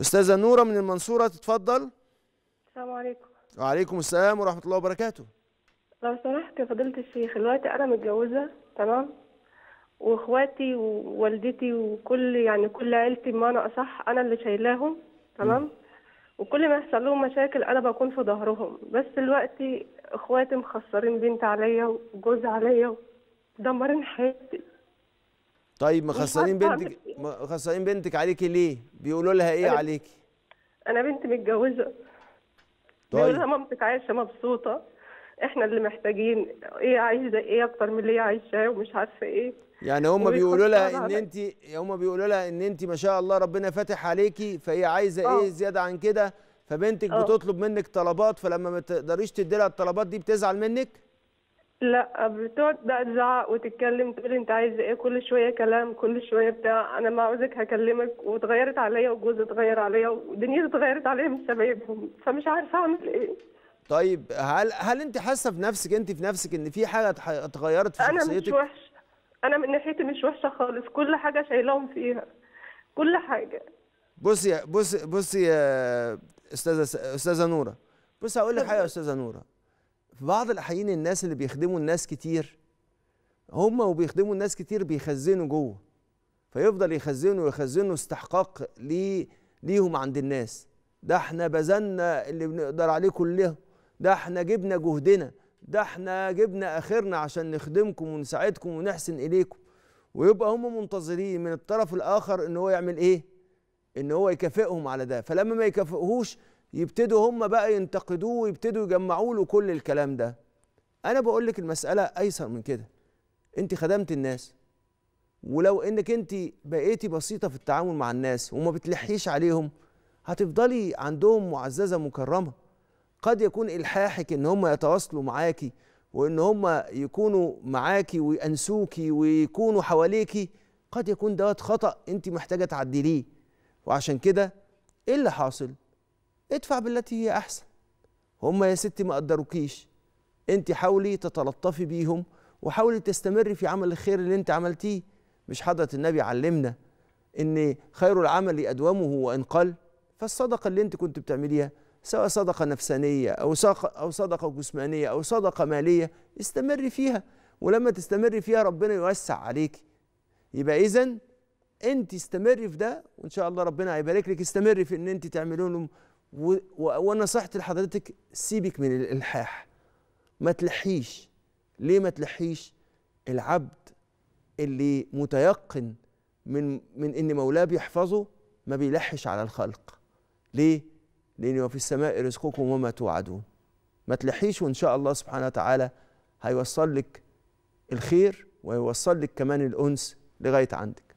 استاذه نوره من المنصوره تتفضل السلام عليكم وعليكم السلام ورحمه الله وبركاته لو سمحت يا فضيله الشيخ دلوقتي انا متجوزه تمام واخواتي ووالدتي وكل يعني كل عيلتي بمعنى اصح انا اللي شايلاهم تمام وكل ما يحصل لهم مشاكل انا بكون في ظهرهم بس دلوقتي اخواتي مخسرين بنت عليا وجوز عليا مدمرين حياتي طيب مخسرين بنتك مخسرين إيه. بنتك عليكي ليه؟ بيقولوا لها ايه أنا... عليكي؟ انا بنتي متجوزه طيب بيقولوا لها مامتك عايشه مبسوطه احنا اللي محتاجين ايه عايزه ايه اكتر من اللي هي عايشاه ومش عارفه ايه يعني هم بيقولوا لها ان انت هم بيقولوا لها ان انت ما شاء الله ربنا فاتح عليكي فهي عايزه أوه. ايه آه. زياده عن كده فبنتك أوه. بتطلب منك طلبات فلما ما تقدريش تدي لها الطلبات دي بتزعل منك لا بتقعد بقى تزعق وتتكلم تقول انت عايزه ايه كل شويه كلام كل شويه بتاع انا ما عاوزك هكلمك واتغيرت عليا وجوزي اتغير عليا ودنيتي اتغيرت عليا من شبابهم فمش عارفه اعمل ايه طيب هل هل انت حاسه في نفسك انت في نفسك ان في حاجه اتغيرت في شخصيتك انا مش وحشه انا من ناحيتي مش وحشه خالص كل حاجه شايلاهم فيها كل حاجه بصي بصي بصي يا استاذه استاذه نوره بصي هقول لك حاجه يا استاذه نوره في بعض الاحيان الناس اللي بيخدموا الناس كتير هم وبيخدموا الناس كتير بيخزنوا جوه فيفضل يخزنوا ويخزنوا استحقاق ليه ليهم عند الناس ده احنا بذلنا اللي بنقدر عليه كله ده احنا جبنا جهدنا ده احنا جبنا اخرنا عشان نخدمكم ونساعدكم ونحسن اليكم ويبقى هم منتظرين من الطرف الاخر ان هو يعمل ايه ان هو يكافئهم على ده فلما ما يكافئهوش يبتدوا هم بقى ينتقدوه ويبتدوا يجمعوا له كل الكلام ده انا بقول لك المساله ايسر من كده انت خدمت الناس ولو انك انت بقيتي بسيطه في التعامل مع الناس وما بتلحيش عليهم هتفضلي عندهم معززه مكرمه قد يكون الحاحك ان هم يتواصلوا معاكي وان هم يكونوا معاكي ويأنسوكي ويكونوا حواليكي قد يكون دوت خطأ انت محتاجه تعدليه وعشان كده ايه اللي حاصل؟ ادفع بالتي هي احسن هم يا ستي ما قدروكيش انت حاولي تتلطفي بيهم وحاولي تستمري في عمل الخير اللي انت عملتيه مش حضره النبي علمنا ان خير العمل ادومه وان قل فالصدقه اللي انت كنت بتعمليها سواء صدقه نفسانيه او او صدقه جسمانيه او صدقه ماليه استمري فيها ولما تستمري فيها ربنا يوسع عليك يبقى اذا انت استمري في ده وان شاء الله ربنا هيبارك لك استمري في ان انت تعملي لهم و... ونصحت لحضرتك سيبك من الالحاح ما تلحيش ليه ما تلحيش العبد اللي متيقن من من ان مولاه بيحفظه ما بيلحش على الخلق ليه لان وفي السماء رزقكم وما توعدون ما تلحيش وان شاء الله سبحانه وتعالى هيوصل لك الخير ويوصل لك كمان الانس لغايه عندك